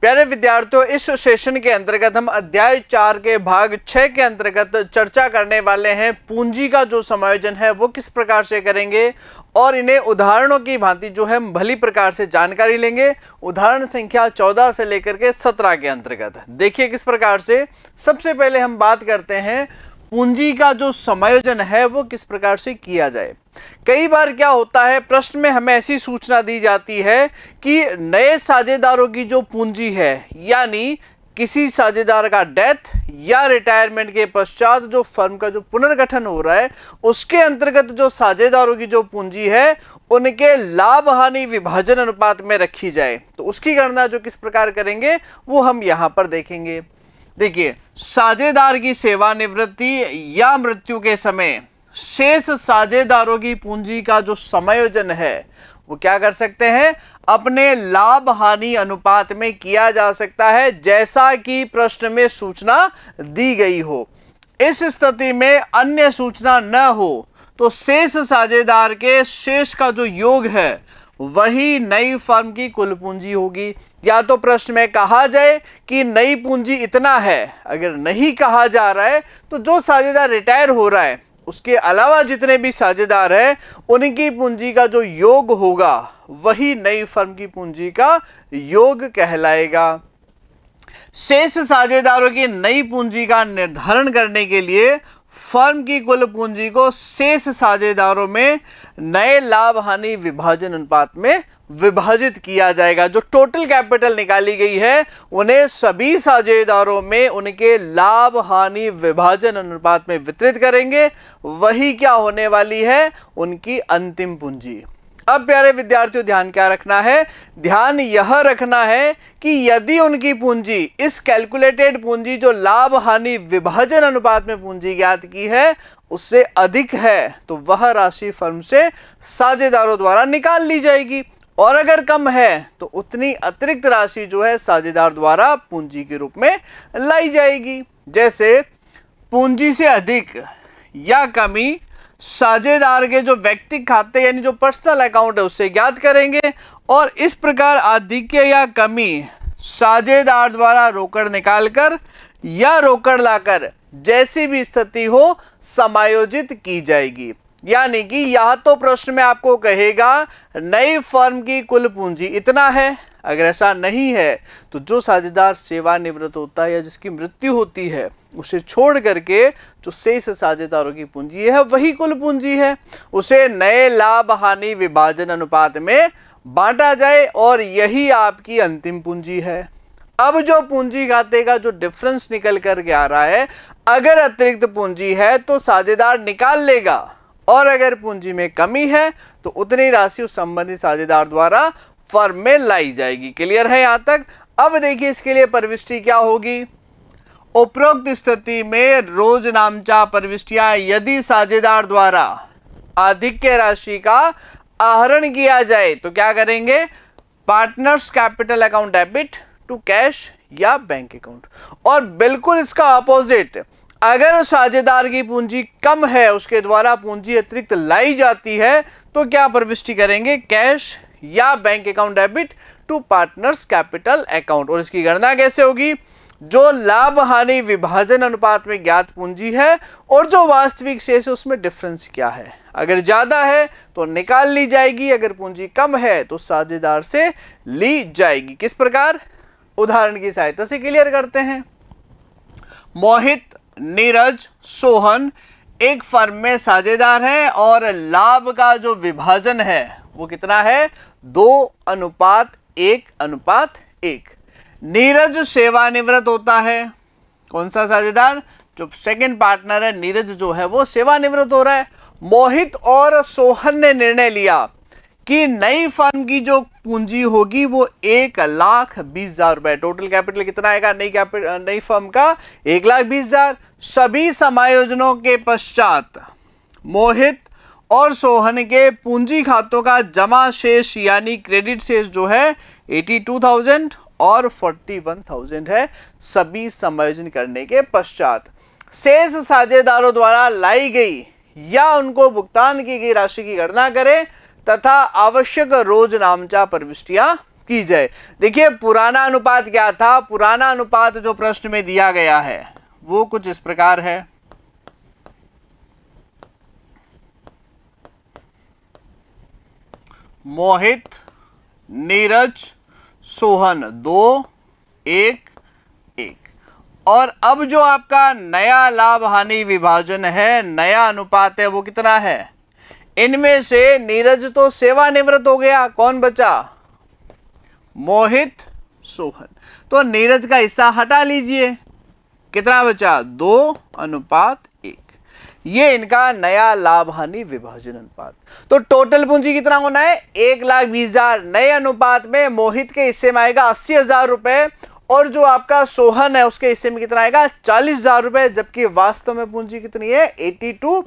प्यारे विद्यार्थियों इस सेशन के अंतर्गत हम अध्याय चार के भाग छः के अंतर्गत चर्चा करने वाले हैं पूंजी का जो समायोजन है वो किस प्रकार से करेंगे और इन्हें उदाहरणों की भांति जो है हम भली प्रकार से जानकारी लेंगे उदाहरण संख्या चौदह से लेकर के सत्रह के अंतर्गत देखिए किस प्रकार से सबसे पहले हम बात करते हैं पूंजी का जो समायोजन है वो किस प्रकार से किया जाए कई बार क्या होता है प्रश्न में हमें ऐसी सूचना दी जाती है कि नए साझेदारों की जो पूंजी है यानी किसी साझेदार का डेथ या रिटायरमेंट के पश्चात जो फर्म का जो पुनर्गठन हो रहा है उसके अंतर्गत जो साझेदारों की जो पूंजी है उनके लाभ हानि विभाजन अनुपात में रखी जाए तो उसकी गणना जो किस प्रकार करेंगे वो हम यहाँ पर देखेंगे देखिए साझेदार की सेवानिवृत्ति या मृत्यु के समय शेष साझेदारों की पूंजी का जो समायोजन है वो क्या कर सकते हैं अपने लाभ हानि अनुपात में किया जा सकता है जैसा कि प्रश्न में सूचना दी गई हो इस स्थिति में अन्य सूचना न हो तो शेष साझेदार के शेष का जो योग है वही नई फर्म की कुल पूंजी होगी या तो प्रश्न में कहा जाए कि नई पूंजी इतना है अगर नहीं कहा जा रहा है तो जो साझेदार रिटायर हो रहा है उसके अलावा जितने भी साझेदार हैं उनकी पूंजी का जो योग होगा वही नई फर्म की पूंजी का योग कहलाएगा शेष साझेदारों की नई पूंजी का निर्धारण करने के लिए फर्म की कुल पूंजी को शेष साझेदारों में नए लाभ हानि विभाजन अनुपात में विभाजित किया जाएगा जो टोटल कैपिटल निकाली गई है उन्हें सभी साझेदारों में उनके लाभ हानि विभाजन अनुपात में वितरित करेंगे वही क्या होने वाली है उनकी अंतिम पूंजी अब प्यारे विद्यार्थियों ध्यान क्या रखना है ध्यान यह रखना है कि यदि उनकी पूंजी इस कैलकुलेटेड पूंजी जो लाभ हानि विभाजन अनुपात में पूंजी ज्ञात की है उससे अधिक है तो वह राशि फर्म से साझेदारों द्वारा निकाल ली जाएगी और अगर कम है तो उतनी अतिरिक्त राशि जो है साझेदार द्वारा पूंजी के रूप में लाई जाएगी जैसे पूंजी से अधिक या कमी साझेदार के जो व्यक्ति खाते यानी जो पर्सनल अकाउंट है उससे ज्ञात करेंगे और इस प्रकार आधिक्य या कमी साझेदार द्वारा रोकड़ निकालकर या रोकड़ लाकर जैसी भी स्थिति हो समायोजित की जाएगी यानी कि यह तो प्रश्न में आपको कहेगा नई फर्म की कुल पूंजी इतना है अगर ऐसा नहीं है तो जो साझेदार सेवानिवृत्त होता है या जिसकी मृत्यु होती है उसे छोड़ करके जो शेष साझेदारों की पूंजी है वही कुल पूंजी है उसे नए लाभ हानि विभाजन अनुपात में बांटा जाए और यही आपकी अंतिम पूंजी है अब जो पूंजी खाते का जो डिफरेंस निकल करके आ रहा है अगर अतिरिक्त पूंजी है तो साझेदार निकाल लेगा और अगर पूंजी में कमी है तो उतनी राशि उस संबंधित साझेदार द्वारा फर्म में लाई जाएगी क्लियर है यहां तक अब देखिए इसके लिए प्रविष्टि क्या होगी उपरोक्त स्थिति में रोज नामचा प्रविष्टिया यदि साझेदार द्वारा आधिक्य राशि का आहरण किया जाए तो क्या करेंगे partners capital account debit to cash या बैंक अकाउंट और बिल्कुल इसका अपोजिट अगर उस साझेदार की पूंजी कम है उसके द्वारा पूंजी अतिरिक्त लाई जाती है तो क्या प्रविष्टि करेंगे कैश या bank account debit to partners capital account और इसकी गणना कैसे होगी जो लाभ हानि विभाजन अनुपात में ज्ञात पूंजी है और जो वास्तविक शेष है उसमें डिफरेंस क्या है अगर ज़्यादा है तो निकाल ली जाएगी अगर पूंजी कम है तो साझेदार से ली जाएगी किस प्रकार उदाहरण की सहायता से क्लियर करते हैं मोहित नीरज सोहन एक फर्म में साझेदार हैं और लाभ का जो विभाजन है वो कितना है दो अनुपात एक अनुपात एक नीरज सेवानिवृत्त होता है कौन सा साझेदार जो सेकंड पार्टनर है नीरज जो है वो सेवानिवृत्त हो रहा है मोहित और सोहन ने निर्णय लिया कि नई फर्म की जो पूंजी होगी वो एक लाख बीस हजार रुपए टोटल कैपिटल कितना आएगा नई कैपिटल नई फर्म का एक लाख बीस हजार सभी समायोजनों के पश्चात मोहित और सोहन के पूंजी खातों का जमा शेष यानी क्रेडिट शेष जो है एटी टू थाउजेंड और फोर्टी वन थाउजेंड है सभी समायोजन करने के पश्चात शेष साझेदारों द्वारा लाई गई या उनको भुगतान की गई राशि की गणना करें तथा आवश्यक रोज नामचा प्रविष्टियां की जाए देखिए पुराना अनुपात क्या था पुराना अनुपात जो प्रश्न में दिया गया है वो कुछ इस प्रकार है मोहित नीरज सोहन दो एक एक और अब जो आपका नया लाभ हानि विभाजन है नया अनुपात है वो कितना है इनमें से नीरज तो सेवानिवृत्त हो गया कौन बचा मोहित सोहन तो नीरज का हिस्सा हटा लीजिए कितना बचा दो अनुपात एक ये इनका नया लाभ हानि विभाजन अनुपात तो टोटल पूंजी कितना होना है एक लाख बीस हजार नए अनुपात में मोहित के हिस्से में आएगा अस्सी हजार रुपए और जो आपका सोहन है उसके हिस्से में कितना आएगा चालीस हजार रुपए जबकि वास्तव में पूंजी कितनी है एटी टू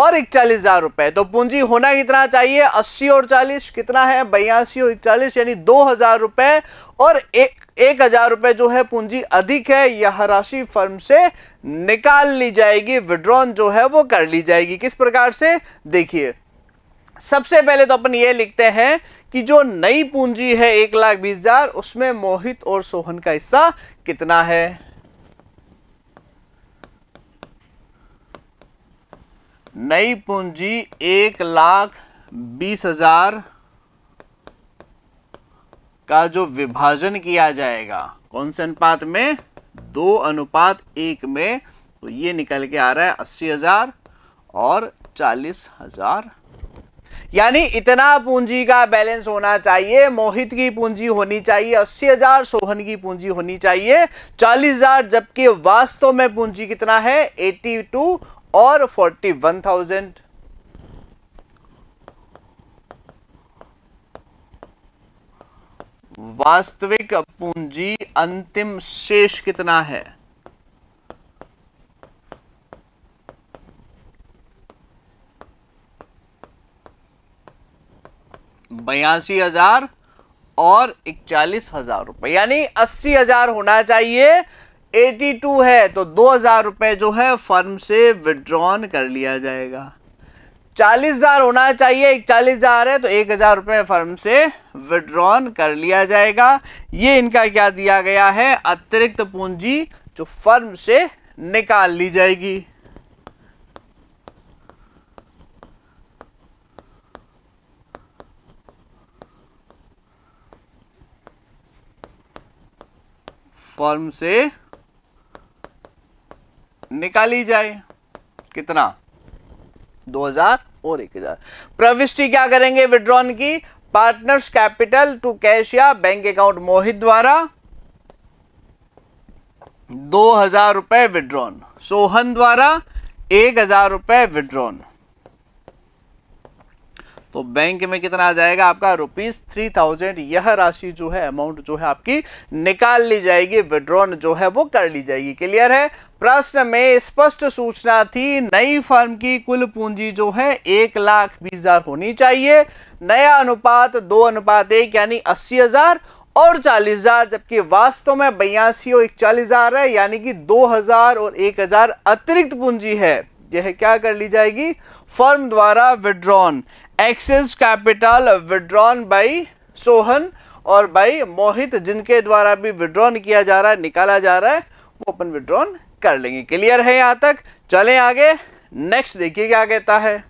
और इकतालीस हजार रुपए तो पूंजी होना कितना चाहिए अस्सी और चालीस कितना है बयासी और इकतालीस यानी दो हजार रुपए और एक एक हजार रुपए जो है पूंजी अधिक है यह राशि फर्म से निकाल ली जाएगी विड्रॉन जो है वो कर ली जाएगी किस प्रकार से देखिए सबसे पहले तो अपन ये लिखते हैं कि जो नई पूंजी है एक लाख बीस हजार उसमें मोहित और सोहन का हिस्सा कितना है नई पूंजी एक लाख बीस हजार का जो विभाजन किया जाएगा कौन से अनुपात में दो अनुपात एक में तो ये निकल के आ रहा है अस्सी हजार और चालीस हजार यानी इतना पूंजी का बैलेंस होना चाहिए मोहित की पूंजी होनी चाहिए अस्सी हजार सोहन की पूंजी होनी चाहिए चालीस हजार जबकि वास्तव में पूंजी कितना है एटी टू और फोर्टी वन थाउजेंड वास्तविक पूंजी अंतिम शेष कितना है बयासी हजार और इकचालीस हजार रुपए यानी अस्सी हजार होना चाहिए 82 है तो दो हज़ार रुपये जो है फर्म से विड्रॉन कर लिया जाएगा चालीस हज़ार होना चाहिए एक चालीस हज़ार है तो एक हज़ार रुपये फर्म से विड्रॉन कर लिया जाएगा ये इनका क्या दिया गया है अतिरिक्त पूंजी जो फर्म से निकाल ली जाएगी फर्म से निकाली जाए कितना 2000 और 1000 प्रविष्टि क्या करेंगे विड्रॉन की पार्टनर्स कैपिटल टू कैश या बैंक अकाउंट मोहित द्वारा दो हजार रुपए विड्रॉन सोहन द्वारा एक हजार रुपए विड्रॉन तो बैंक में कितना आ जाएगा आपका रुपीज थ्री थाउजेंड यह राशि जो है अमाउंट जो है आपकी निकाल ली जाएगी विड्रॉन जो है वो कर ली जाएगी क्लियर है प्रश्न में स्पष्ट सूचना थी नई फर्म की कुल पूंजी जो है एक लाख बीस हजार होनी चाहिए नया अनुपात दो अनुपात एक यानी अस्सी हजार और चालीस हजार जबकि वास्तव में बयासी और इकचालीस हजार है यानी कि दो हजार और एक हजार अतिरिक्त पूंजी है यह क्या कर ली जाएगी फर्म द्वारा withdrawn excess capital withdrawn by Sohan और बाई मोहित जिनके द्वारा भी विड्रॉन किया जा रहा है निकाला जा रहा है वो अपन विड्रॉन कर लेंगे क्लियर है यहाँ तक चलें आगे नेक्स्ट देखिए क्या कहता है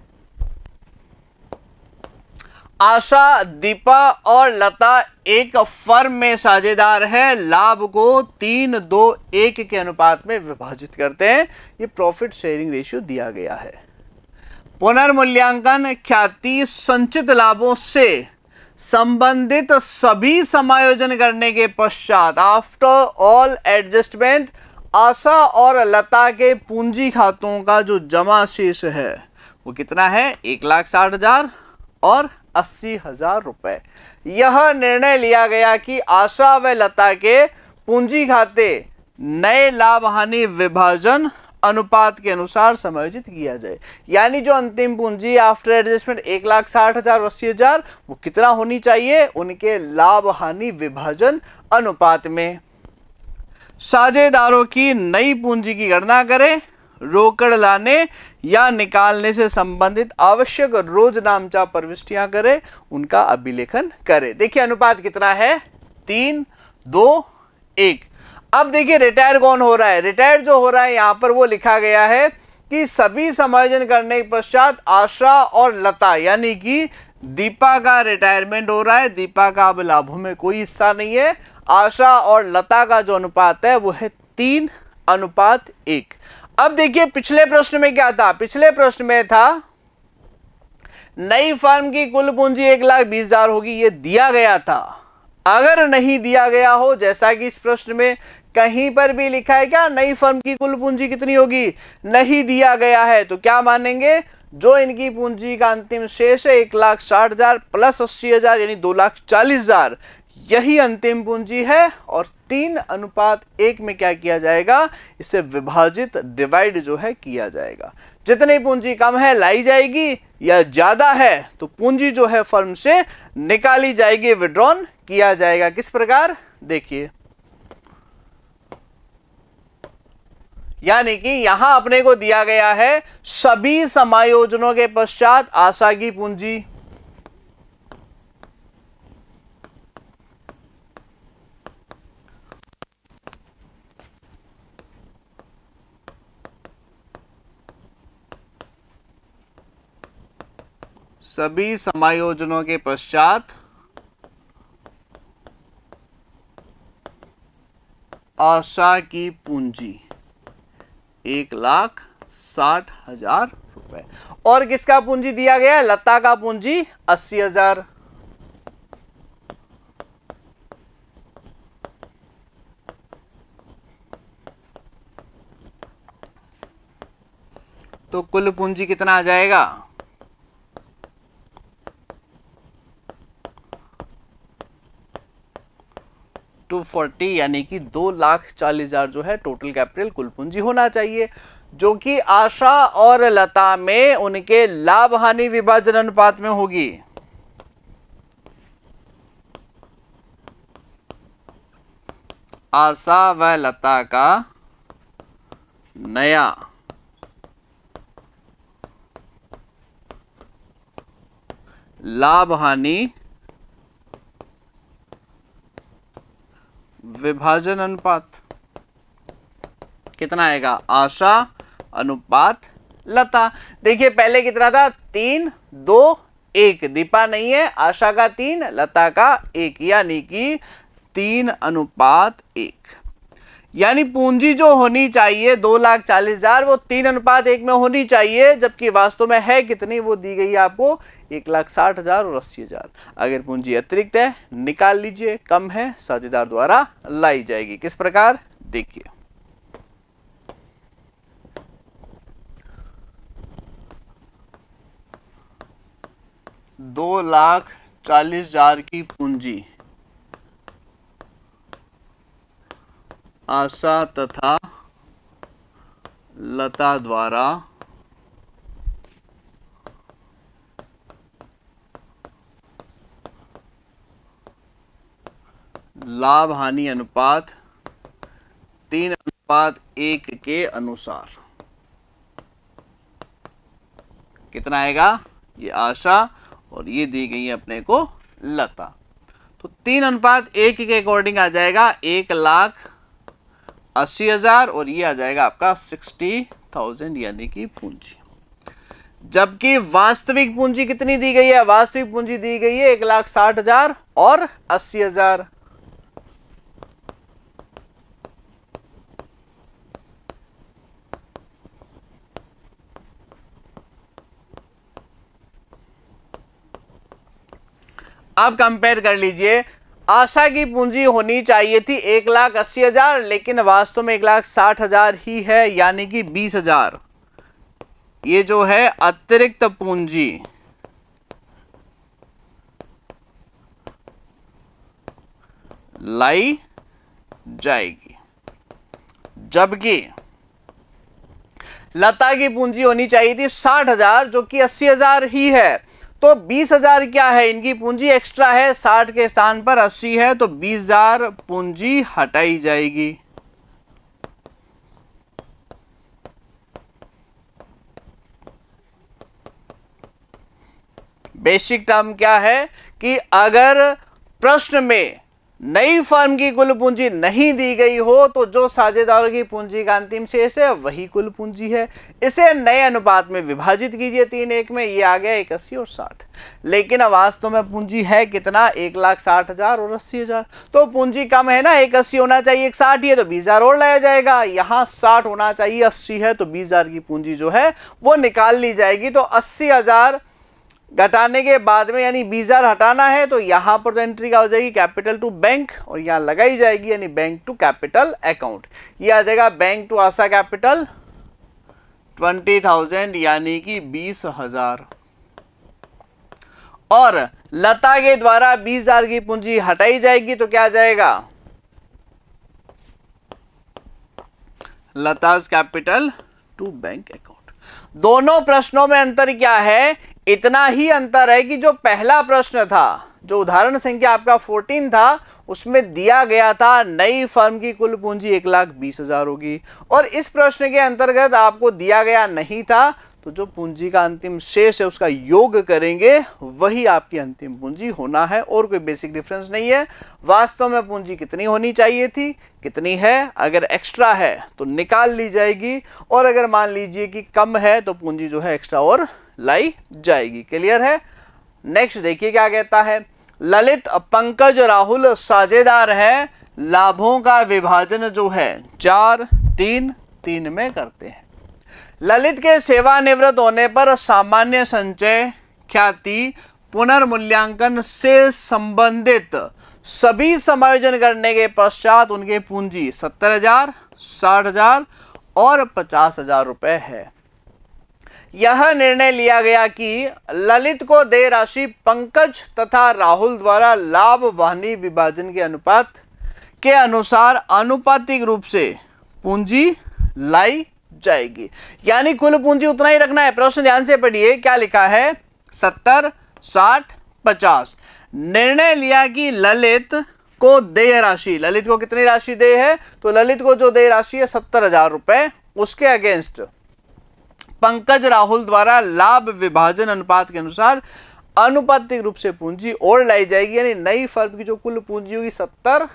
आशा दीपा और लता एक फर्म में साझेदार है लाभ को तीन दो एक के अनुपात में विभाजित करते हैं ये प्रॉफिट शेयरिंग रेशियो दिया गया है पुनर्मूल्यांकन ख्याति संचित लाभों से संबंधित सभी समायोजन करने के पश्चात आफ्टर ऑल एडजस्टमेंट आशा और लता के पूंजी खातों का जो जमा शेष है वो कितना है एक लाख साठ हजार और अस्सी हजार रुपये यह निर्णय लिया गया कि आशा व लता के पूंजी खाते नए लाभ हानि विभाजन अनुपात के अनुसार समायोजित किया जाए यानी जो अंतिम पूंजी आफ्टर एडजस्टमेंट एक लाख साठ हजार अस्सी हजार वो कितना होनी चाहिए उनके लाभ हानि विभाजन अनुपात में साझेदारों की नई पूंजी की गणना करें रोकड़ लाने या निकालने से संबंधित आवश्यक रोज नामचा प्रविष्टियां करें उनका अभिलेखन करें देखिए अनुपात कितना है तीन दो एक अब देखिए रिटायर कौन हो रहा है रिटायर जो हो रहा है यहाँ पर वो लिखा गया है कि सभी समायोजन करने के पश्चात आशा और लता यानी कि दीपा का रिटायरमेंट हो रहा है दीपा का अब लाभों में कोई हिस्सा नहीं है आशा और लता का जो अनुपात है वो है तीन अनुपात एक अब देखिए पिछले प्रश्न में क्या था पिछले प्रश्न में था नई फर्म की कुल पूंजी एक लाख बीस हजार होगी ये दिया गया था अगर नहीं दिया गया हो जैसा कि इस प्रश्न में कहीं पर भी लिखा है क्या नई फर्म की कुल पूंजी कितनी होगी नहीं दिया गया है तो क्या मानेंगे जो इनकी पूंजी का अंतिम शेष है एक लाख साठ हजार प्लस अस्सी हजार यानी दो लाख चालीस हजार यही अंतिम पूंजी है और तीन अनुपात एक में क्या किया जाएगा इसे विभाजित डिवाइड जो है किया जाएगा जितनी पूंजी कम है लाई जाएगी या ज़्यादा है तो पूंजी जो है फर्म से निकाली जाएगी विड्रॉन किया जाएगा किस प्रकार देखिए यानी कि यहां अपने को दिया गया है सभी समायोजनों के पश्चात आशा की पूंजी सभी समायोजनों के पश्चात आशा की पूंजी एक लाख साठ हजार रुपए और किसका पूंजी दिया गया है लता का पूंजी अस्सी हजार तो कुल पूंजी कितना आ जाएगा टू फोर्टी यानी कि दो लाख चालीस हज़ार जो है टोटल कैपिटल कुल पूंजी होना चाहिए जो कि आशा और लता में उनके लाभ हानि विभाजन अनुपात में होगी आशा व लता का नया लाभ हानि विभाजन अनुपात कितना आएगा आशा अनुपात लता देखिए पहले कितना था तीन दो एक दीपा नहीं है आशा का तीन लता का एक यानी कि तीन अनुपात एक यानी पूंजी जो होनी चाहिए दो लाख चालीस हजार वो तीन अनुपात एक में होनी चाहिए जबकि वास्तव में है कितनी वो दी गई है आपको एक लाख साठ हज़ार और अस्सी हज़ार अगर पूंजी अतिरिक्त है निकाल लीजिए कम है साझेदार द्वारा लाई जाएगी किस प्रकार देखिए दो लाख चालीस हजार की पूंजी आशा तथा लता द्वारा लाभ हानि अनुपात तीन अनुपात एक के अनुसार कितना आएगा ये आशा और ये दी गई है अपने को लता तो तीन अनुपात एक के अकॉर्डिंग आ जाएगा एक लाख अस्सी हजार और ये आ जाएगा आपका सिक्सटी थाउजेंड यानी कि पूंजी जबकि वास्तविक पूंजी कितनी दी गई है वास्तविक पूंजी दी गई है एक लाख साठ हजार और अस्सी हजार आप कंपेयर कर लीजिए आशा की पूंजी होनी चाहिए थी एक लाख अस्सी हज़ार लेकिन वास्तव में एक लाख साठ हज़ार ही है यानी कि बीस हज़ार ये जो है अतिरिक्त पूंजी लाई जाएगी जबकि लता की पूंजी होनी चाहिए थी साठ हजार जो कि अस्सी हजार ही है तो बीस हजार क्या है इनकी पूंजी एक्स्ट्रा है साठ के स्थान पर अस्सी है तो बीस हजार पूंजी हटाई जाएगी बेसिक टर्म क्या है कि अगर प्रश्न में नई फर्म की कुल पूंजी नहीं दी गई हो तो जो साझेदारों की पूंजी का अंतिम शेष है वही कुल पूंजी है इसे नए अनुपात में विभाजित कीजिए तीन एक में ये आ गया अस्सी और साठ लेकिन अब वास्तव में पूंजी है कितना एक लाख साठ हजार और अस्सी हजार तो पूंजी कम है ना एक अस्सी होना चाहिए एक साठ ही तो बीस हजार और लाया जाएगा यहाँ साठ होना चाहिए अस्सी है तो बीस हजार की पूंजी जो है वो निकाल ली जाएगी तो अस्सी हजार घटाने के बाद में यानी बीस हज़ार हटाना है तो यहाँ पर तो एंट्री क्या हो जाएगी कैपिटल टू बैंक और यहाँ लगाई जाएगी यानी बैंक टू कैपिटल अकाउंट ये आ जाएगा bank to Asha capital twenty thousand यानी कि बीस हजार और लता के द्वारा बीस हजार की पूंजी हटाई जाएगी तो क्या जाएगा लताज कैपिटल टू बैंक अकाउंट दोनों प्रश्नों में अंतर क्या है इतना ही अंतर है कि जो पहला प्रश्न था जो उदाहरण संख्या आपका 14 था उसमें दिया गया था नई फर्म की कुल पूंजी एक लाख बीस हजार होगी और इस प्रश्न के अंतर्गत आपको दिया गया नहीं था तो जो पूंजी का अंतिम शेष है उसका योग करेंगे वही आपकी अंतिम पूंजी होना है और कोई बेसिक डिफरेंस नहीं है वास्तव में पूंजी कितनी होनी चाहिए थी कितनी है अगर एक्स्ट्रा है तो निकाल ली जाएगी और अगर मान लीजिए कि कम है तो पूंजी जो है एक्स्ट्रा और लाई जाएगी क्लियर है नेक्स्ट देखिए क्या कहता है ललित पंकज राहुल साझेदार है लाभों का विभाजन जो है चार तीन तीन में करते हैं ललित के सेवानिवृत्त होने पर सामान्य संचय ख्याति पुनर्मूल्यांकन से संबंधित सभी समायोजन करने के पश्चात उनकी पूंजी सत्तर हजार साठ हजार और पचास हजार रुपये है यह निर्णय लिया गया कि ललित को दे राशि पंकज तथा राहुल द्वारा लाभ वाहनी विभाजन के अनुपात के अनुसार अनुपातिक रूप से पूंजी लाई जाएगी यानी कुल पूंजी उतना ही रखना है प्रश्न ध्यान से पढ़िए क्या लिखा है सत्तर साठ पचास निर्णय लिया कि ललित को दे राशि ललित को कितनी राशि दे है तो ललित को जो दे राशि है सत्तर हजार रुपए उसके अगेंस्ट पंकज राहुल द्वारा लाभ विभाजन अनुपात के अनुसार अनुपातिक रूप से पूंजी और लाई जाएगी यानी नई फर्म की जो कुल पूंजी होगी सत्तर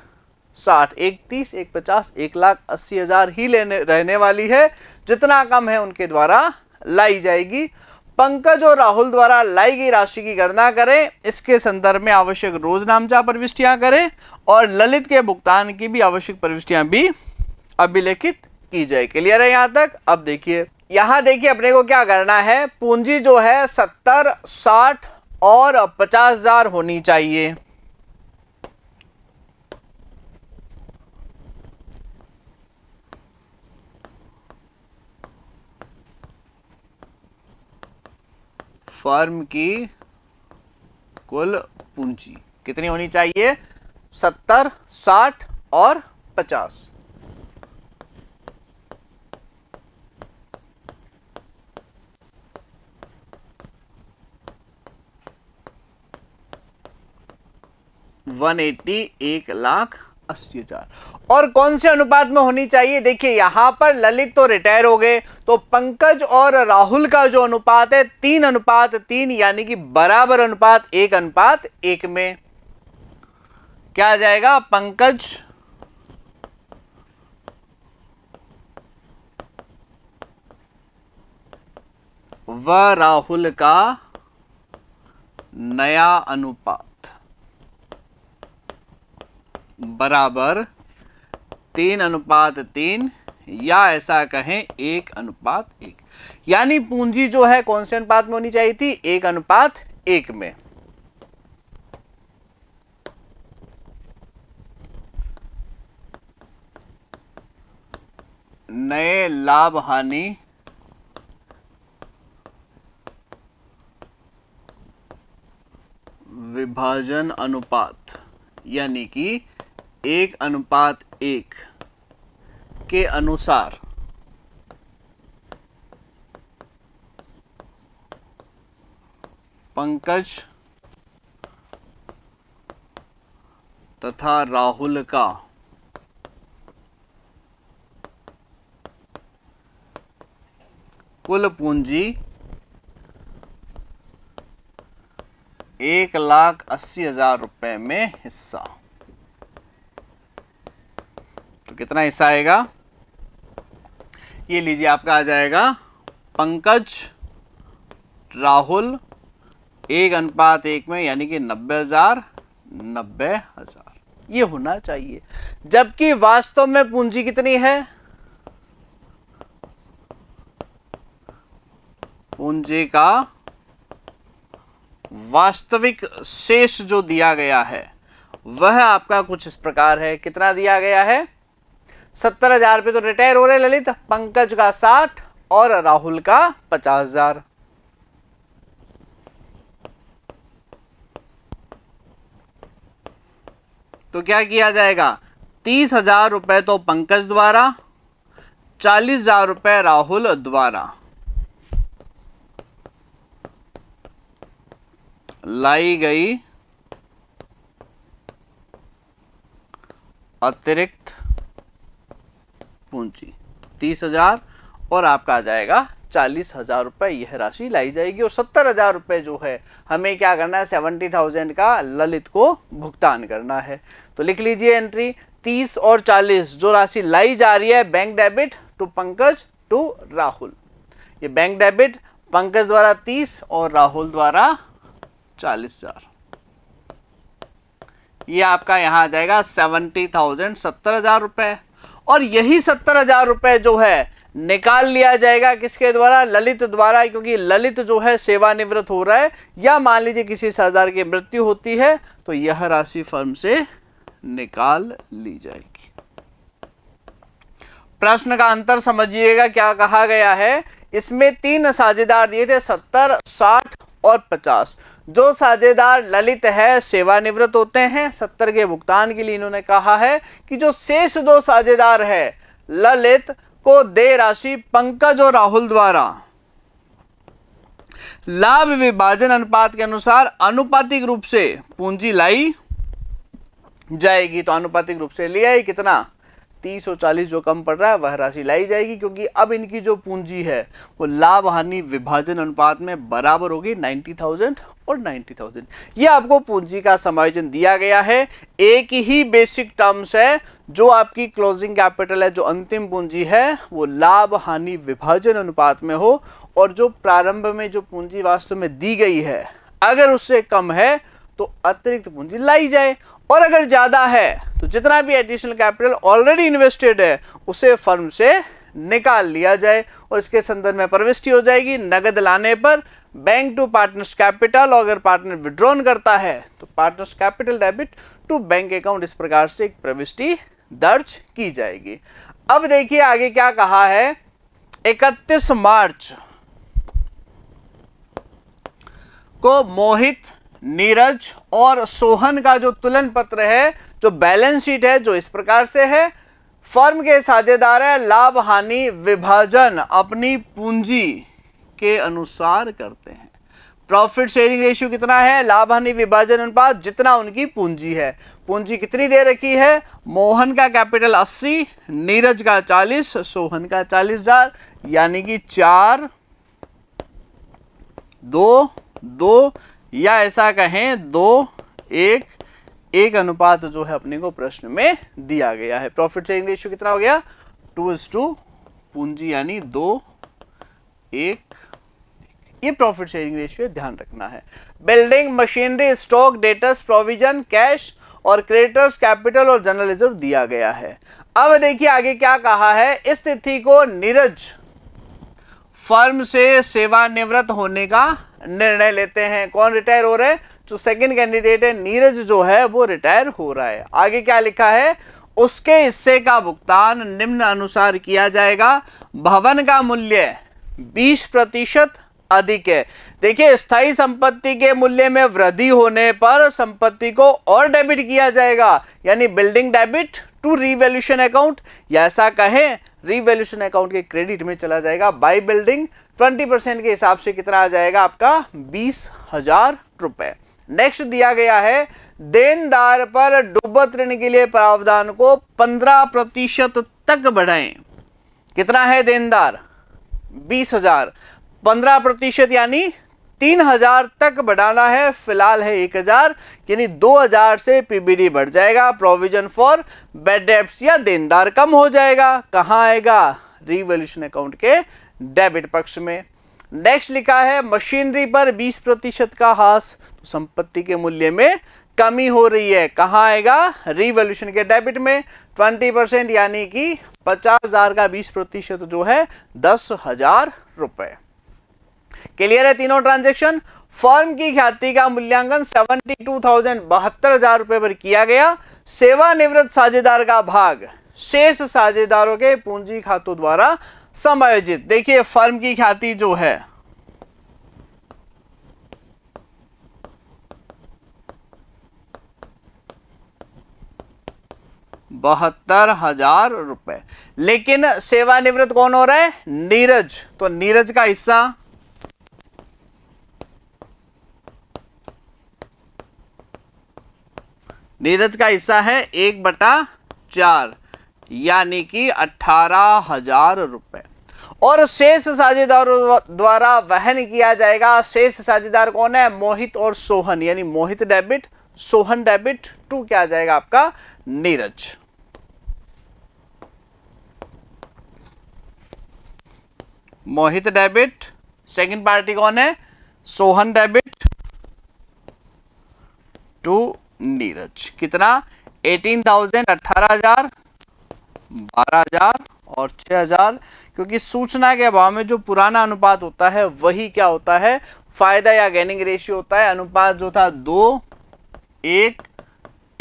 साठ एक तीस एक पचास एक लाख अस्सी हजार ही लेने रहने वाली है जितना कम है उनके द्वारा लाई जाएगी पंकज और राहुल द्वारा लाई गई राशि की गणना करें इसके संदर्भ में आवश्यक रोज नामचा प्रविष्टियां करें और ललित के भुगतान की भी आवश्यक प्रविष्टियां भी अभिलेखित की जाए क्लियर है यहां तक अब देखिए यहां देखिए अपने को क्या करना है पूंजी जो है सत्तर साठ और पचास हजार होनी चाहिए फर्म की कुल पूंजी कितनी होनी चाहिए सत्तर साठ और पचास वन एट्टी एक लाख अस्सी हजार और कौन से अनुपात में होनी चाहिए देखिए यहां पर ललित तो रिटायर हो गए तो पंकज और राहुल का जो अनुपात है तीन अनुपात तीन यानी कि बराबर अनुपात एक अनुपात एक में क्या आ जाएगा पंकज व राहुल का नया अनुपात बराबर तीन अनुपात तीन या ऐसा कहें एक अनुपात एक यानी पूंजी जो है कौन से अनुपात में होनी चाहिए थी एक अनुपात एक में नए लाभ हानि विभाजन अनुपात यानी कि एक अनुपात एक के अनुसार पंकज तथा राहुल का कुल पूंजी एक लाख अस्सी हजार रुपये में हिस्सा कितना हिस्सा आएगा ये लीजिए आपका आ जाएगा पंकज राहुल एक अनुपात एक में यानी कि नब्बे हज़ार नब्बे हज़ार ये होना चाहिए जबकि वास्तव में पूंजी कितनी है पूंजी का वास्तविक शेष जो दिया गया है वह आपका कुछ इस प्रकार है कितना दिया गया है सत्तर हजार पे तो रिटायर हो रहे ललित पंकज का साठ और राहुल का पचास हजार तो क्या किया जाएगा तीस हजार रुपये तो पंकज द्वारा चालीस हजार रुपये राहुल द्वारा लाई गई अतिरिक्त पूंजी तीस हजार और आपका आ जाएगा चालीस हजार रुपये यह राशि लाई जाएगी और सत्तर हजार रुपये जो है हमें क्या करना है सेवेंटी थाउजेंड का ललित को भुगतान करना है तो लिख लीजिए एंट्री तीस और चालीस जो राशि लाई जा रही है bank debit to Pankaj to Rahul ये बैंक डेबिट पंकज द्वारा तीस और राहुल द्वारा चालीस हजार ये आपका यहाँ आ जाएगा सेवेंटी थाउजेंड सत्तर हजार रुपये और यही सत्तर हजार रुपये जो है निकाल लिया जाएगा किसके द्वारा ललित द्वारा क्योंकि ललित जो है सेवानिवृत्त हो रहा है या मान लीजिए किसी सरदार की मृत्यु होती है तो यह राशि फर्म से निकाल ली जाएगी प्रश्न का अंतर समझिएगा क्या कहा गया है इसमें तीन साझेदार दिए थे सत्तर साठ और पचास जो साझेदार ललित है सेवानिवृत्त होते हैं सत्तर के भुगतान के लिए इन्होंने कहा है कि जो शेष दो साझेदार है ललित को दे राशि पंकज और राहुल द्वारा लाभ विभाजन अनुपात के अनुसार अनुपातिक रूप से पूंजी लाई जाएगी तो अनुपातिक रूप से लिया ही कितना तीस और चालीस जो कम पड़ रहा है वह राशि लाई जाएगी क्योंकि अब इनकी जो पूंजी है वो लाभ हानि विभाजन अनुपात में बराबर होगी नाइन्टी थाउजेंड और नाइन्टी थाउजेंड ये आपको पूंजी का समायोजन दिया गया है एक ही बेसिक टर्म्स है जो आपकी क्लोजिंग कैपिटल है जो अंतिम पूंजी है वो लाभ हानि विभाजन अनुपात में हो और जो प्रारंभ में जो पूंजी वास्तव में दी गई है अगर उससे कम है तो अतिरिक्त पूंजी लाई जाए और अगर ज़्यादा है तो जितना भी एडिशनल कैपिटल ऑलरेडी इन्वेस्टेड है उसे फर्म से निकाल लिया जाए और इसके संदर्भ में प्रविष्टि हो जाएगी नगद लाने पर बैंक टू पार्टनर्स कैपिटल और अगर पार्टनर विड्रॉन करता है तो partners capital debit to bank account इस प्रकार से एक प्रविष्टि दर्ज की जाएगी अब देखिए आगे क्या कहा है 31 मार्च को मोहित नीरज और सोहन का जो तुलन पत्र है जो बैलेंस शीट है जो इस प्रकार से है फर्म के साझेदार है लाभ हानि विभाजन अपनी पूंजी के अनुसार करते हैं प्रॉफिट शेयरिंग रेशियो कितना है लाभ हानि विभाजन अनुपात जितना उनकी पूंजी है पूंजी कितनी दे रखी है मोहन का कैपिटल 80 नीरज का 40 सोहन का 40,000 यानी कि चार दो दो या ऐसा कहें दो एक एक अनुपात जो है अपने को प्रश्न में दिया गया है प्रॉफिट से इंग्लिश कितना हो गया टू इज टू पूंजी यानी दो एक ये प्रॉफिट शेयरिंग रेशियो ध्यान रखना है building machinery stock debtors provision cash और क्रेडिटर्स कैपिटल और जनरल रिजर्व दिया गया है अब देखिए आगे क्या कहा है इस तिथि को नीरज फर्म से सेवानिवृत्त होने का निर्णय लेते हैं कौन रिटायर हो रहे हैं जो सेकंड कैंडिडेट है नीरज जो है वो रिटायर हो रहा है आगे क्या लिखा है उसके हिस्से का भुगतान निम्न अनुसार किया जाएगा भवन का मूल्य 20 प्रतिशत अधिक है देखिए स्थायी संपत्ति के मूल्य में वृद्धि होने पर संपत्ति को और डेबिट किया जाएगा यानी building debit to revaluation account या ऐसा कहें रिवेल्यूशन अकाउंट के क्रेडिट में चला जाएगा बाई बिल्डिंग ट्वेंटी परसेंट के हिसाब से कितना आ जाएगा आपका बीस हजार रुपए नेक्स्ट दिया गया है देनदार पर डुबत ऋण के लिए प्रावधान को पंद्रह प्रतिशत तक बढ़ाएं कितना है देनदार बीस हजार पंद्रह प्रतिशत यानी तीन हजार तक बढ़ाना है फिलहाल है एक हजार यानी दो हजार से पीबीडी बढ़ जाएगा प्रोविजन फॉर बेड डेप्स या देनदार कम हो जाएगा कहाँ आएगा रिवोल्यूशन अकाउंट के डेबिट पक्ष में नेक्स्ट लिखा है मशीनरी पर 20 प्रतिशत का हास तो संपत्ति के मूल्य में कमी हो रही है कहाँ आएगा रिवॉल्यूशन के डेबिट में 20 परसेंट यानी कि पचास हजार का 20 प्रतिशत जो है दस हजार रुपए क्लियर है तीनों ट्रांजेक्शन फर्म की ख्याति का मूल्यांकन सेवेंटी टू थाउजेंड बहत्तर हजार रुपए पर किया गया सेवानिवृत्त साझेदार का भाग शेष साझेदारों के पूंजी खातों द्वारा समायोजित देखिए फर्म की ख्याति जो है बहत्तर हजार रुपए लेकिन सेवानिवृत्त कौन हो रहा है नीरज तो नीरज का हिस्सा नीरज का हिस्सा है एक बटा चार यानी कि अठारह हजार रुपये और शेष साझेदारों द्वारा वहन किया जाएगा शेष साझेदार कौन है मोहित और सोहन यानी Mohit debit Sohan debit to क्या जाएगा आपका Neeraj Mohit debit second party कौन है सोहन डेबिट टू नीरज कितना एटीन थाउजेंड अट्ठारह हजार बारह हजार और छः हजार क्योंकि सूचना के अभाव में जो पुराना अनुपात होता है वही क्या होता है फायदा या गेनिंग रेशियो होता है अनुपात जो था दो एक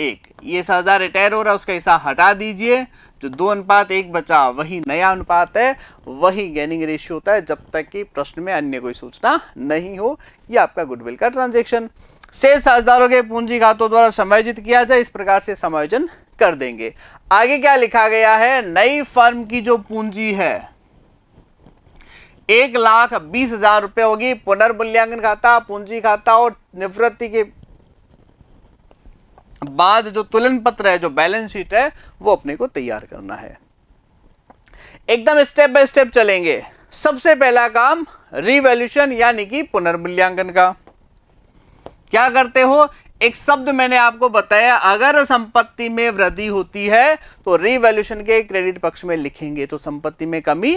एक ये साझा रिटायर हो रहा है उसका हिस्सा हटा दीजिए जो दो अनुपात एक बचा वही नया अनुपात है वही गेनिंग रेशियो होता है जब तक कि प्रश्न में अन्य कोई सूचना नहीं हो यह आपका गुडविल का ट्रांजेक्शन शेष साझेदारों के पूंजी खातों द्वारा समायोजित किया जाए इस प्रकार से समायोजन कर देंगे आगे क्या लिखा गया है नई फर्म की जो पूंजी है एक लाख बीस हजार रुपए होगी पुनर्मूल्यांकन खाता पूंजी खाता और निवृत्ति के बाद जो तुलन पत्र है जो बैलेंस शीट है वो अपने को तैयार करना है एकदम स्टेप बाय स्टेप चलेंगे सबसे पहला काम रिवैल्यूशन यानी कि पुनर्मूल्यांकन का क्या करते हो एक शब्द मैंने आपको बताया अगर संपत्ति में वृद्धि होती है तो रिवैल्यूशन के क्रेडिट पक्ष में लिखेंगे तो संपत्ति में कमी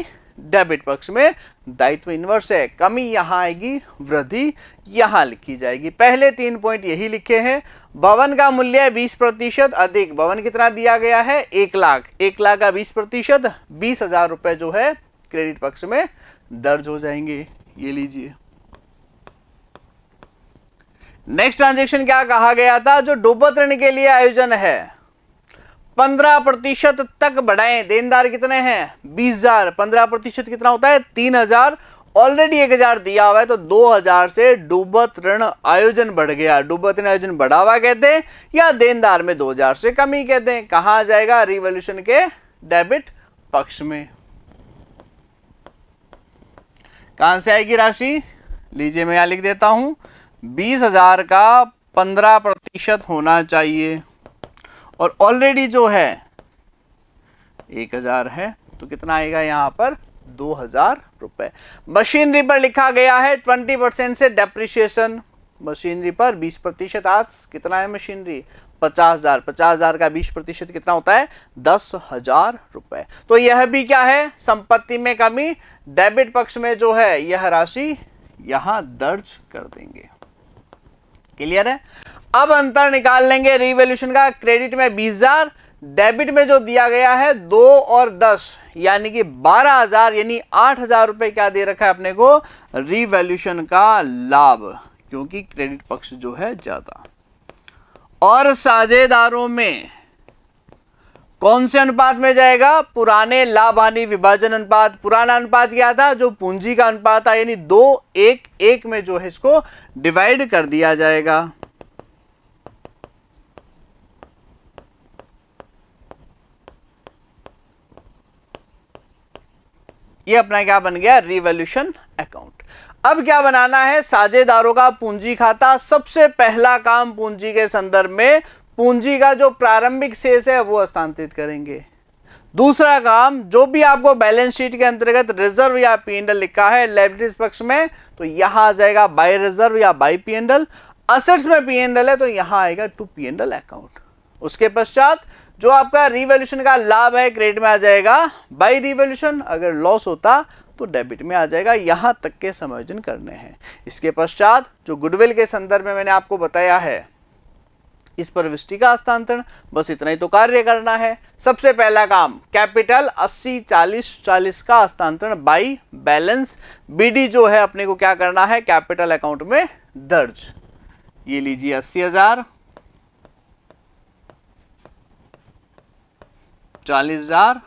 डेबिट पक्ष में दायित्व इनवर्स है कमी यहां आएगी वृद्धि यहां लिखी जाएगी पहले तीन पॉइंट यही लिखे हैं भवन का मूल्य है बीस प्रतिशत अधिक भवन कितना दिया गया है एक लाख एक लाख का बीस प्रतिशत बीस हजार रुपए जो है क्रेडिट पक्ष में दर्ज हो जाएंगे ये लीजिए नेक्स्ट ट्रांजेक्शन क्या कहा गया था जो डूबत ऋण के लिए आयोजन है पंद्रह प्रतिशत तक बढ़ाएं देनदार कितने हैं बीस हजार पंद्रह प्रतिशत कितना होता है तीन हजार ऑलरेडी एक हजार दिया हुआ है तो दो हजार से डूबत ऋण आयोजन बढ़ गया डूबत ऋण आयोजन बढ़ावा कहते हैं या देनदार में दो हजार से कमी कहते हैं कहा जाएगा रिवोल्यूशन के डेबिट पक्ष में कहां से आएगी राशि लीजिए मैं यहां लिख देता हूं बीस हज़ार का पंद्रह प्रतिशत होना चाहिए और ऑलरेडी जो है एक हज़ार है तो कितना आएगा यहाँ पर दो हज़ार रुपये मशीनरी पर लिखा गया है ट्वेंटी परसेंट से डेप्रिशिएशन मशीनरी पर बीस प्रतिशत आज कितना है मशीनरी पचास हज़ार पचास हज़ार का बीस प्रतिशत कितना होता है दस हज़ार रुपये तो यह भी क्या है संपत्ति में कमी डेबिट पक्ष में जो है यह राशि यहाँ दर्ज कर देंगे क्लियर है अब अंतर निकाल लेंगे रिवेल्यूशन का क्रेडिट में बीस हजार डेबिट में जो दिया गया है दो और दस यानी कि बारह हजार यानी आठ हजार रुपए क्या दे रखा है अपने को रिवेल्यूशन का लाभ क्योंकि क्रेडिट पक्ष जो है ज़्यादा और साझेदारों में कौन से अनुपात में जाएगा पुराने लाभ हानि विभाजन अनुपात पुराना अनुपात क्या था जो पूंजी का अनुपात था यानी दो एक एक में जो है इसको डिवाइड कर दिया जाएगा ये अपना क्या बन गया रिवॉल्यूशन अकाउंट अब क्या बनाना है साझेदारों का पूंजी खाता सबसे पहला काम पूंजी के संदर्भ में पूंजी का जो प्रारंभिक शेष है वो स्थानांतरित करेंगे दूसरा काम जो भी आपको बैलेंस शीट के अंतर्गत रिजर्व या पीएनडल लिखा है लाइब्रेरीज पक्ष में तो यहां आ जाएगा बाय रिजर्व या बाय पीएनडल असेट्स में पीएनडल है तो यहां आएगा टू पीएनडल अकाउंट उसके पश्चात जो आपका रिवोल्यूशन का लाभ है क्रेडिट में आ जाएगा बाय रिवोल्यूशन अगर लॉस होता तो डेबिट में आ जाएगा यहां तक के समायोजन करने हैं इसके पश्चात जो गुडविल के संदर्भ में मैंने आपको बताया है इस प्रविष्टि का हस्तांतरण बस इतना ही तो कार्य करना है सबसे पहला काम कैपिटल 80 40 40 का हस्तांतरण बाई बैलेंस बीडी जो है अपने को क्या करना है कैपिटल अकाउंट में दर्ज ये लीजिए अस्सी हजार चालीस हजार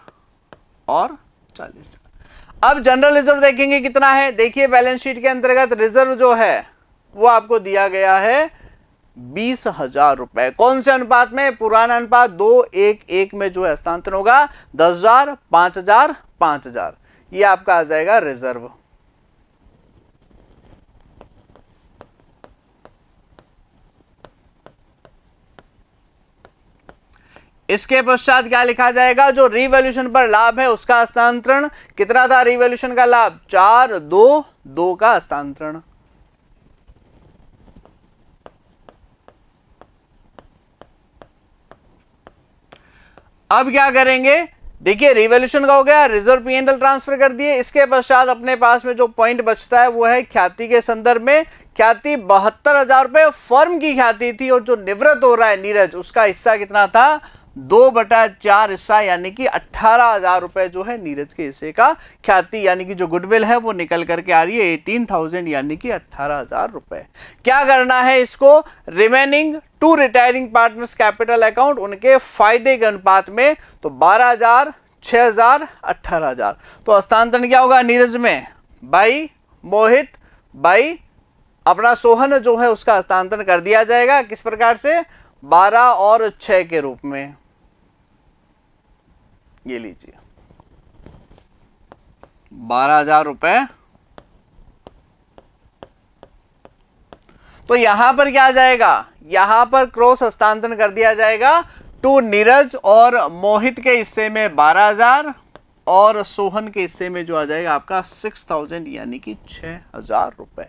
और चालीस हजार अब जनरल रिजर्व देखेंगे कितना है देखिए बैलेंस शीट के अंतर्गत रिजर्व जो है वो आपको दिया गया है बीस हजार रुपए कौन से अनुपात में पुराना अनुपात दो एक एक में जो है हस्तांतरण होगा दस हजार पांच हजार पांच हजार यह आपका आ जाएगा रिजर्व इसके पश्चात क्या लिखा जाएगा जो रिवॉल्यूशन पर लाभ है उसका हस्तांतरण कितना था रिवॉल्यूशन का लाभ चार दो दो का हस्तांतरण अब क्या करेंगे देखिए रिवोल्यूशन का हो गया रिजर्व पी एंडल ट्रांसफर कर दिए इसके पश्चात अपने पास में जो पॉइंट बचता है वो है ख्याति के संदर्भ में ख्याति बहत्तर हजार रुपए फर्म की ख्याति थी और जो निवृत्त हो रहा है नीरज उसका हिस्सा कितना था दो बटा चार हिस्सा यानी कि अट्ठारह हजार रुपए जो है नीरज के हिस्से का ख्याति यानी कि जो गुडविल है वो निकल करके आ रही है एटीन थाउजेंड यानी कि अट्ठारह हजार रुपए क्या करना है इसको remaining to retiring partners capital account उनके फायदे के अनुपात में तो बारह हजार छह हजार अठारह हजार तो हस्तांतरण क्या होगा नीरज में बाई मोहित बाई अपना सोहन जो है उसका हस्तांतरण कर दिया जाएगा किस प्रकार से बारह और छह के रूप में ये लीजिए बारह हजार रुपये तो यहां पर क्या आ जाएगा यहां पर क्रॉस हस्तांतरण कर दिया जाएगा टू नीरज और मोहित के हिस्से में बारह हजार और सोहन के हिस्से में जो आ जाएगा आपका सिक्स थाउजेंड यानी कि छह हजार रुपये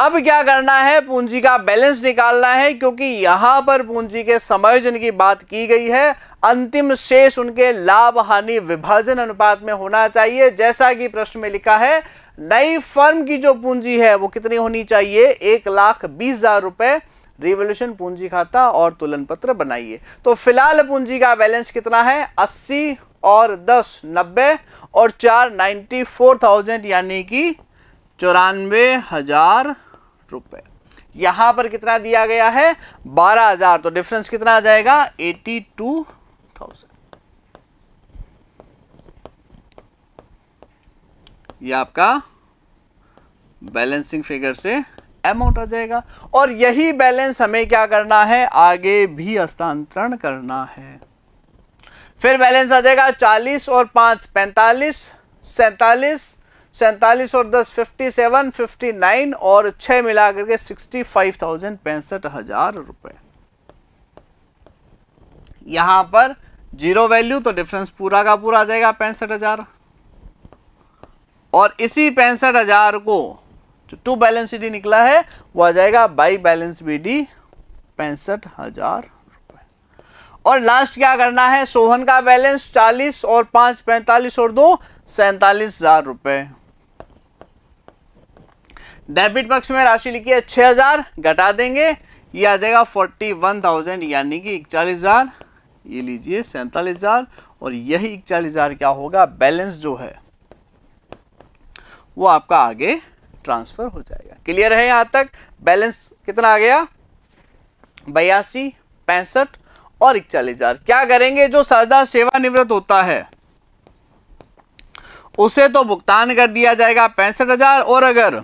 अब क्या करना है पूंजी का बैलेंस निकालना है क्योंकि यहां पर पूंजी के समायोजन की बात की गई है अंतिम शेष उनके लाभ हानि विभाजन अनुपात में होना चाहिए जैसा कि प्रश्न में लिखा है नई फर्म की जो पूंजी है वो कितनी होनी चाहिए एक लाख बीस हजार रुपए रिवोल्यूशन पूंजी खाता और तुलन पत्र बनाइए तो फिलहाल पूंजी का बैलेंस कितना है अस्सी और दस नब्बे और चार नाइन्टी फोर थाउजेंड यानी कि चौरानवे हजार रुपए यहां पर कितना दिया गया है बारह हजार तो डिफरेंस कितना आ जाएगा एटी टू थाउजेंड ये आपका बैलेंसिंग फिगर से अमाउंट आ जाएगा और यही बैलेंस हमें क्या करना है आगे भी हस्तांतरण करना है फिर बैलेंस आ जाएगा चालीस और पांच पैंतालीस सैतालीस सैंतालीस और दस फिफ्टी सेवन फिफ्टी नाइन और छः मिला करके सिक्सटी फाइव थाउजेंड पैंसठ हजार रुपये यहाँ पर जीरो वैल्यू तो डिफरेंस पूरा का पूरा आ जाएगा पैंसठ हजार और इसी पैंसठ हजार को जो टू बैलेंस डी निकला है वो आ जाएगा बाई बैलेंस बी डी पैंसठ हजार और लास्ट क्या करना है सोहन का बैलेंस चालीस और पाँच पैंतालीस और दो सैंतालीस हजार रुपये डेबिट पक्ष में राशि लिखी है छः हज़ार घटा देंगे ये आ जाएगा फोर्टी वन थाउजेंड यानी कि इकचालीस हज़ार ये लीजिए सैंतालीस हज़ार और यही इकचालीस हज़ार क्या होगा बैलेंस जो है वो आपका आगे ट्रांसफ़र हो जाएगा क्लियर है यहाँ तक बैलेंस कितना आ गया बयासी पैंसठ और इकचालीस हज़ार क्या करेंगे जो सरदार सेवानिवृत्त होता है उसे तो भुगतान कर दिया जाएगा पैंसठ हज़ार और अगर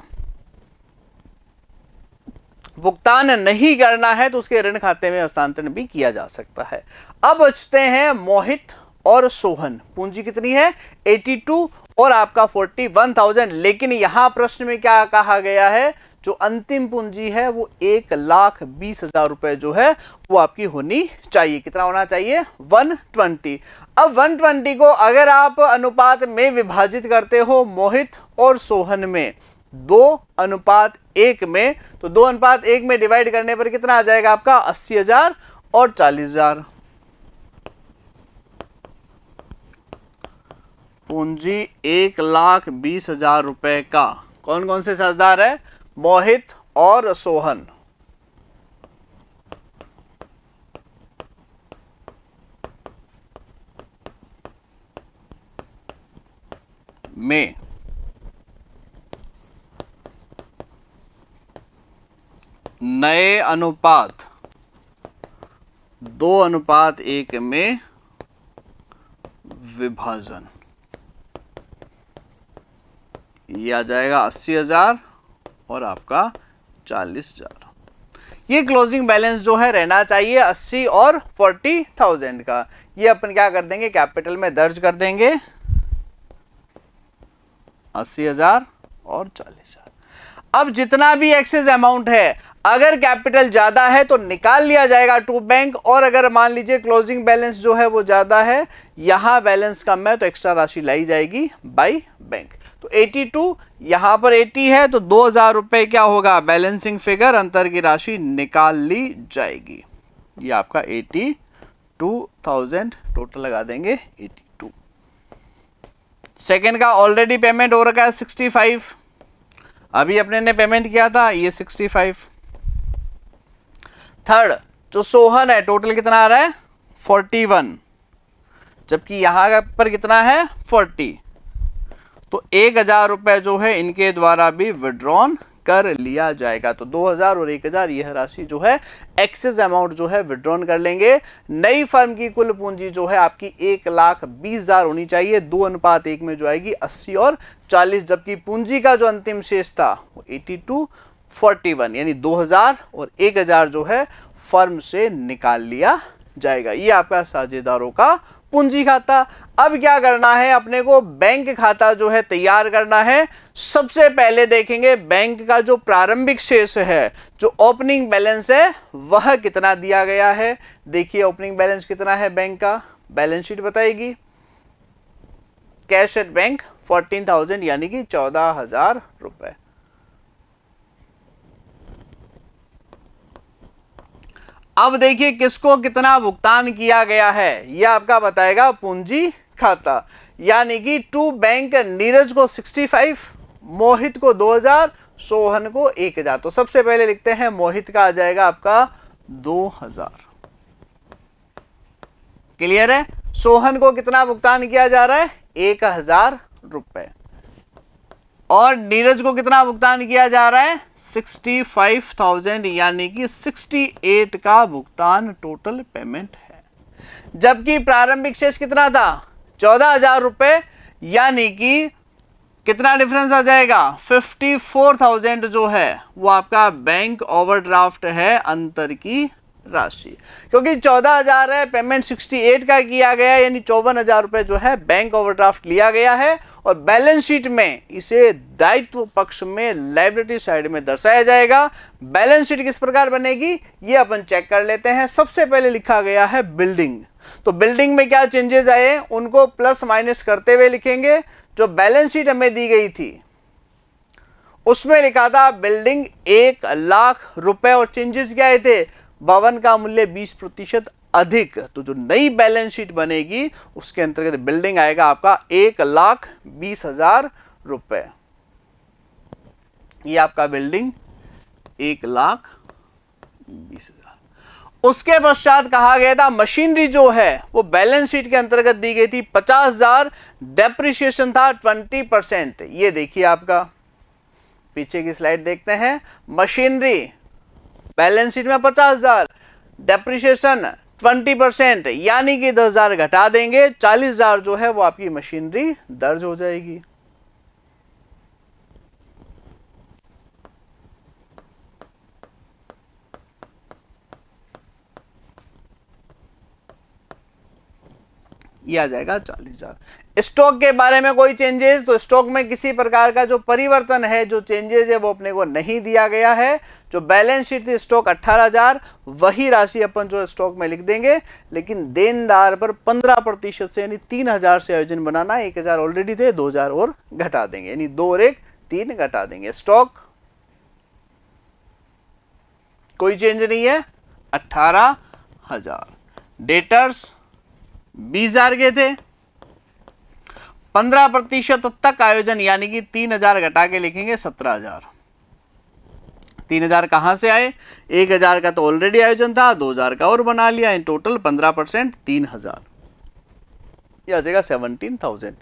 भुगतान नहीं करना है तो उसके ऋण खाते में हस्तांतरण भी किया जा सकता है अब बचते हैं मोहित और सोहन पूंजी कितनी है 82 और आपका 41,000 लेकिन यहां प्रश्न में क्या कहा गया है जो अंतिम पूंजी है वो एक लाख बीस हजार रुपए जो है वो आपकी होनी चाहिए कितना होना चाहिए 120 अब 120 को अगर आप अनुपात में विभाजित करते हो मोहित और सोहन में दो अनुपात एक में तो दो अनुपात एक में डिवाइड करने पर कितना आ जाएगा आपका अस्सी हजार और चालीस हजार पूंजी एक लाख बीस हजार रुपए का कौन कौन से साझदार है मोहित और सोहन में नए अनुपात दो अनुपात एक में विभाजन ये आ जाएगा अस्सी हजार और आपका चालीस हजार ये क्लोजिंग बैलेंस जो है रहना चाहिए अस्सी और फोर्टी थाउजेंड का ये अपन क्या कर देंगे कैपिटल में दर्ज कर देंगे अस्सी हजार और चालीस हजार अब जितना भी एक्सेस अमाउंट है अगर कैपिटल ज़्यादा है तो निकाल लिया जाएगा टू बैंक और अगर मान लीजिए क्लोजिंग बैलेंस जो है वो ज़्यादा है यहाँ बैलेंस कम है तो एक्स्ट्रा राशि लाई जाएगी बाई बैंक तो 82 टू यहाँ पर 80 है तो दो हज़ार क्या होगा बैलेंसिंग फिगर अंतर की राशि निकाल ली जाएगी ये आपका 82,000 टोटल लगा देंगे 82 सेकंड का ऑलरेडी पेमेंट हो रखा है 65 अभी अपने ने पेमेंट किया था ये सिक्सटी फाइव थर्ड जो सोहन है टोटल कितना आ रहा है फोर्टी वन जबकि यहाँ पर कितना है फोर्टी तो एक हज़ार रुपये जो है इनके द्वारा भी विड्रॉन कर लिया जाएगा तो 2000 और 1000 यह राशि जो है एक्सेस अमाउंट जो है विड्रॉन कर लेंगे नई फर्म की कुल पूंजी जो है आपकी एक लाख बीस हजार होनी चाहिए दो अनुपात एक में जो आएगी अस्सी और चालीस जबकि पूंजी का जो अंतिम शेष था वो एटी टू फोर्टी वन यानी दो हजार और एक हजार जो है फर्म से निकाल लिया जाएगा ये आपका साझेदारों का पूंजी खाता अब क्या करना है अपने को बैंक खाता जो है तैयार करना है सबसे पहले देखेंगे बैंक का जो प्रारंभिक शेष है जो ओपनिंग बैलेंस है वह कितना दिया गया है देखिए ओपनिंग बैलेंस कितना है बैंक का बैलेंस शीट बताएगी cash at bank fourteen thousand यानी कि चौदह हजार रुपये अब देखिए किसको कितना भुगतान किया गया है यह आपका बताएगा पूंजी खाता यानी कि टू बैंक नीरज को 65 मोहित को 2000 सोहन को 1000 तो सबसे पहले लिखते हैं मोहित का आ जाएगा आपका 2000 क्लियर है सोहन को कितना भुगतान किया जा रहा है एक हजार रुपये और नीरज को कितना भुगतान किया जा रहा है सिक्सटी फाइव थाउजेंड यानी कि सिक्सटी एट का भुगतान टोटल पेमेंट है जबकि प्रारंभिक शेष कितना था चौदह हजार रुपये यानी कि कितना डिफरेंस आ जाएगा फिफ्टी फोर थाउजेंड जो है वो आपका बैंक ओवरड्राफ्ट है अंतर की राशि क्योंकि चौदह हजार है पेमेंट सिक्सटी एट का किया गया यानी चौवन हजार रुपये जो है बैंक ओवरड्राफ्ट लिया गया है और बैलेंस शीट में इसे दायित्व पक्ष में लाइब्रेटरी साइड में दर्शाया जाएगा बैलेंस शीट किस प्रकार बनेगी ये अपन चेक कर लेते हैं सबसे पहले लिखा गया है बिल्डिंग तो बिल्डिंग में क्या चेंजेस आए उनको प्लस माइनस करते हुए लिखेंगे जो बैलेंस शीट हमें दी गई थी उसमें लिखा था बिल्डिंग एक लाख रुपए और चेंजेस क्या आए थे भवन का मूल्य बीस प्रतिशत अधिक तो जो नई बैलेंस शीट बनेगी उसके अंतर्गत बिल्डिंग आएगा आपका एक लाख बीस हजार रुपये ये आपका बिल्डिंग एक लाख बीस हजार उसके पश्चात कहा गया था मशीनरी जो है वो बैलेंस शीट के अंतर्गत दी गई थी पचास हजार डेप्रिशिएशन था ट्वेंटी परसेंट ये देखिए आपका पीछे की स्लाइड देखते हैं मशीनरी बैलेंस शीट में पचास हजार डेप्रिशिएशन ट्वेंटी परसेंट यानी कि दस हजार घटा देंगे चालीस हजार जो है वो आपकी मशीनरी दर्ज हो जाएगी आ जाएगा चालीस हजार स्टॉक के बारे में कोई चेंजेस तो स्टॉक में किसी प्रकार का जो परिवर्तन है जो चेंजेस है वो अपने को नहीं दिया गया है जो बैलेंस शीट थी स्टॉक 18000 वही राशि अपन जो स्टॉक में लिख देंगे लेकिन देनदार पर 15 प्रतिशत से यानी 3000 से आयोजन बनाना 1000 ऑलरेडी थे 2000 और घटा देंगे यानी दो और एक तीन घटा देंगे स्टॉक कोई चेंज नहीं है अट्ठारह हजार डेटर्स बीस हजार के थे पंद्रह प्रतिशत तक आयोजन यानी कि तीन हजार घटा के लिखेंगे सत्रह हजार तीन हजार कहां से आए एक हजार का तो ऑलरेडी आयोजन था दो हजार का और बना लिया इन टोटल पंद्रह परसेंट तीन हजार यह आ जाएगा सेवनटीन थाउजेंड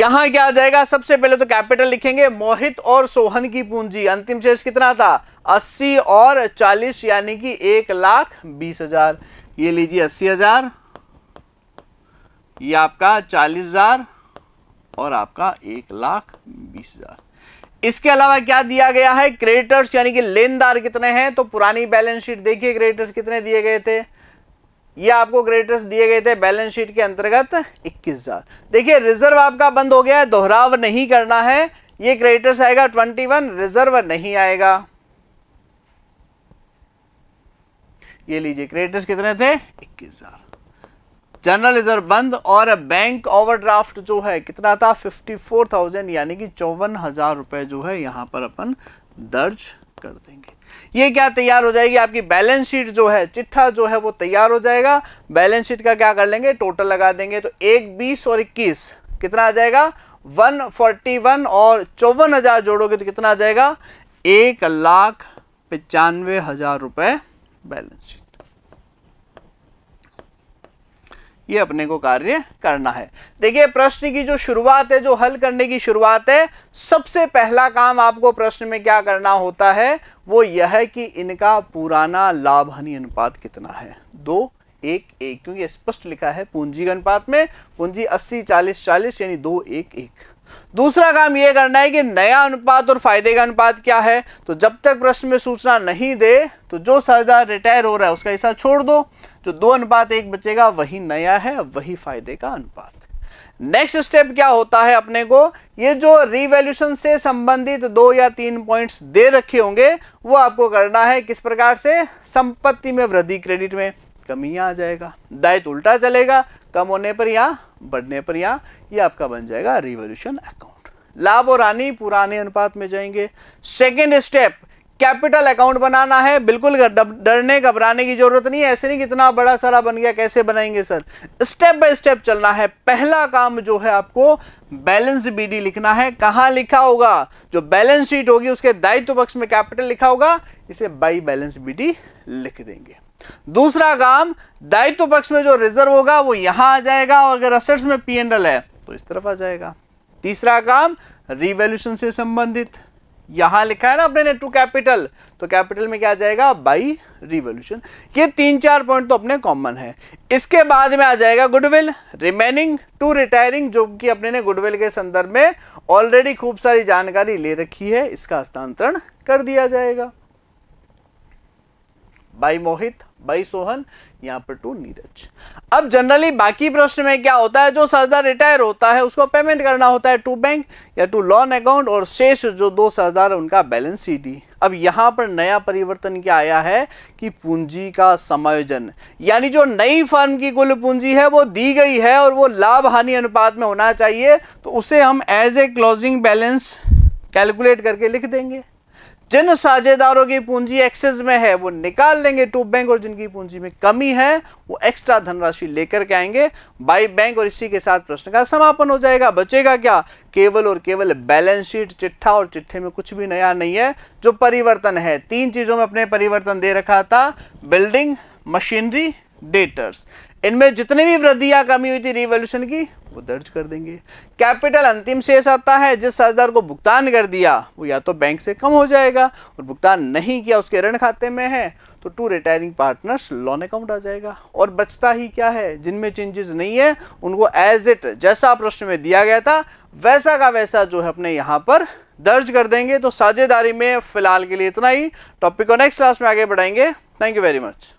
यहां क्या आ जाएगा सबसे पहले तो कैपिटल लिखेंगे मोहित और सोहन की पूंजी अंतिम शेष कितना था अस्सी और चालीस यानी कि एक लाख बीस हजार ये लीजिए अस्सी हजार ये आपका चालीस हज़ार और आपका एक लाख बीस हज़ार इसके अलावा क्या दिया गया है क्रेडिटर्स यानी कि लेनदार कितने हैं तो पुरानी बैलेंस शीट देखिए क्रेडिटर्स कितने दिए गए थे ये आपको क्रेडिटर्स दिए गए थे बैलेंस शीट के अंतर्गत इक्कीस हज़ार देखिए रिजर्व आपका बंद हो गया है दोहराव नहीं करना है ये क्रेडिटर्स आएगा ट्वेंटी वन रिजर्व नहीं आएगा ये लीजिए क्रेडिटर्स कितने थे इक्कीस हज़ार जनरल रिजर्व बंद और बैंक ओवरड्राफ्ट जो है कितना था फिफ्टी फोर थाउजेंड यानी कि चौवन हज़ार रुपए जो है यहाँ पर अपन दर्ज कर देंगे ये क्या तैयार हो जाएगी आपकी बैलेंस शीट जो है चिट्ठा जो है वो तैयार हो जाएगा बैलेंस शीट का क्या कर लेंगे टोटल लगा देंगे तो एक बीस और इक्कीस कितना आ जाएगा वन फोर्टी वन और चौवन हज़ार जोड़ोगे तो कितना आ जाएगा एक लाख पचानवे हज़ार रुपये बैलेंस शीट ये अपने को कार्य करना है देखिए प्रश्न की जो शुरुआत है जो हल करने की शुरुआत है सबसे पहला काम आपको प्रश्न में क्या करना होता है वो यह है कि इनका पुराना लाभ हानि अनुपात कितना है दो एक एक क्योंकि स्पष्ट लिखा है पूंजी अनुपात में पूंजी अस्सी चालीस चालीस यानी दो एक एक दूसरा काम यह करना है कि नया अनुपात और फायदे का अनुपात क्या है तो जब तक प्रश्न में सूचना नहीं दे तो जो सरदार रिटायर हो रहा है उसका हिस्सा छोड़ दो जो तो दो अनुपात एक बचेगा वही नया है वही फायदे का अनुपात नेक्स्ट स्टेप क्या होता है अपने को ये जो रिवैल्यूशन से संबंधित दो या तीन पॉइंट्स दे रखे होंगे वो आपको करना है किस प्रकार से संपत्ति में वृद्धि क्रेडिट में कमी आ जाएगा दायित्व उल्टा चलेगा कम होने पर या बढ़ने पर या ये आपका बन जाएगा रिवोल्यूशन अकाउंट लाभ और हानि पुराने अनुपात में जाएंगे सेकेंड स्टेप कैपिटल अकाउंट बनाना है बिल्कुल डरने घबराने की जरूरत नहीं है ऐसे नहीं कितना बड़ा सारा बन गया कैसे बनाएंगे सर स्टेप बाय स्टेप चलना है पहला काम जो है आपको बैलेंस बीडी लिखना है कहाँ लिखा होगा जो बैलेंस शीट होगी उसके दायित्व पक्ष में कैपिटल लिखा होगा इसे बाई बैलेंस बी लिख देंगे दूसरा काम दायित्व पक्ष में जो रिजर्व होगा वो यहां आ जाएगा और अगर असेट्स में पी है तो इस तरफ आ जाएगा तीसरा काम रिवेल्यूशन से संबंधित यहां लिखा है ना अपने टू कैपिटल तो कैपिटल में क्या आ जाएगा बाई रिवोल्यूशन ये तीन चार पॉइंट तो अपने कॉमन है इसके बाद में आ जाएगा गुडविल रिमेनिंग टू रिटायरिंग जो कि अपने ने गुडविल के संदर्भ में ऑलरेडी खूब सारी जानकारी ले रखी है इसका हस्तांतरण कर दिया जाएगा बाई मोहित बाई सोहन यहाँ पर टू नीरज अब जनरली बाकी प्रश्न में क्या होता है जो सरदार रिटायर होता है उसको पेमेंट करना होता है टू बैंक या टू लोन अकाउंट और शेष जो दो सरदार उनका बैलेंस सीडी अब यहाँ पर नया परिवर्तन क्या आया है कि पूंजी का समायोजन यानी जो नई फर्म की कुल पूंजी है वो दी गई है और वो लाभ हानि अनुपात में होना चाहिए तो उसे हम as a closing balance calculate करके लिख देंगे जिन साझेदारों की पूंजी एक्सेस में है वो निकाल लेंगे टू बैंक और जिनकी पूंजी में कमी है वो एक्स्ट्रा धनराशि लेकर के आएंगे बाई बैंक और इसी के साथ प्रश्न का समापन हो जाएगा बचेगा क्या केवल और केवल बैलेंस शीट चिट्ठा और चिट्ठे में कुछ भी नया नहीं है जो परिवर्तन है तीन चीज़ों में अपने परिवर्तन दे रखा था बिल्डिंग मशीनरी डेटर्स इनमें जितनी भी वृद्धि या कमी हुई थी रिवोल्यूशन की वो दर्ज कर देंगे कैपिटल अंतिम शेष आता है जिस साझेदार को भुगतान कर दिया वो या तो बैंक से कम हो जाएगा और भुगतान नहीं किया उसके ऋण खाते में है तो to retiring partners loan account आ जाएगा और बचता ही क्या है जिनमें चेंजेस नहीं है उनको एज इट जैसा प्रश्न में दिया गया था वैसा का वैसा जो है अपने यहाँ पर दर्ज कर देंगे तो साझेदारी में फिलहाल के लिए इतना ही टॉपिक को नेक्स्ट क्लास में आगे बढ़ाएंगे थैंक यू वेरी मच